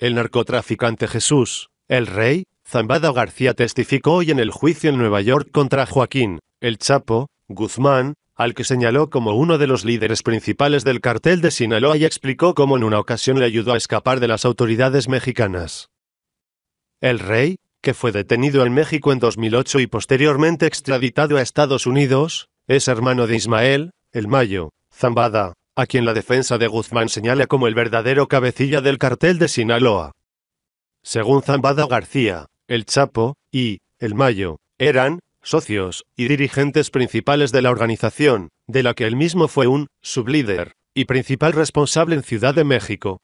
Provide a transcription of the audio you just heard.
El narcotraficante Jesús, el rey, Zambada García testificó hoy en el juicio en Nueva York contra Joaquín, el Chapo, Guzmán, al que señaló como uno de los líderes principales del cartel de Sinaloa y explicó cómo en una ocasión le ayudó a escapar de las autoridades mexicanas. El rey, que fue detenido en México en 2008 y posteriormente extraditado a Estados Unidos, es hermano de Ismael, el Mayo, Zambada, a quien la defensa de Guzmán señala como el verdadero cabecilla del cartel de Sinaloa. Según Zambada García, el Chapo y el Mayo eran socios y dirigentes principales de la organización, de la que él mismo fue un sublíder y principal responsable en Ciudad de México,